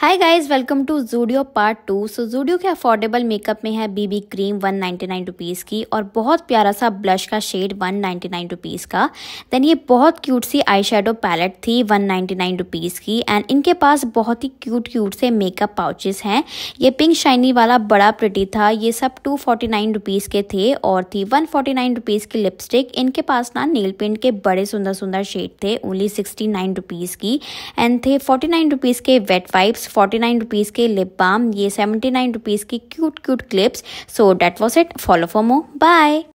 hi guys welcome to Zudio part two so Zudio के affordable makeup में है बीबी क्रीम 199 रुपीस की और बहुत प्यारा सा ब्लश का शेड 199 रुपीस का देन ये बहुत क्यूट सी आई पैलेट थी 199 रुपीस की एंड इनके पास बहुत ही क्यूट क्यूट से मेकअप पाउचेस हैं ये पिंक शाइनी वाला बड़ा प्रटी था ये सब टू फोर्टी के थे और थी वन फोर्टी की लिपस्टिक इनके पास ना नील पेंट के बड़े सुंदर सुंदर शेड थे ओनली सिक्सटी की एंड थे फोर्टी के wet wipes forty nine rupees के लिप बाम ये सेवेंटी नाइन रुपीज़ की cute cute clips so that was it follow for more bye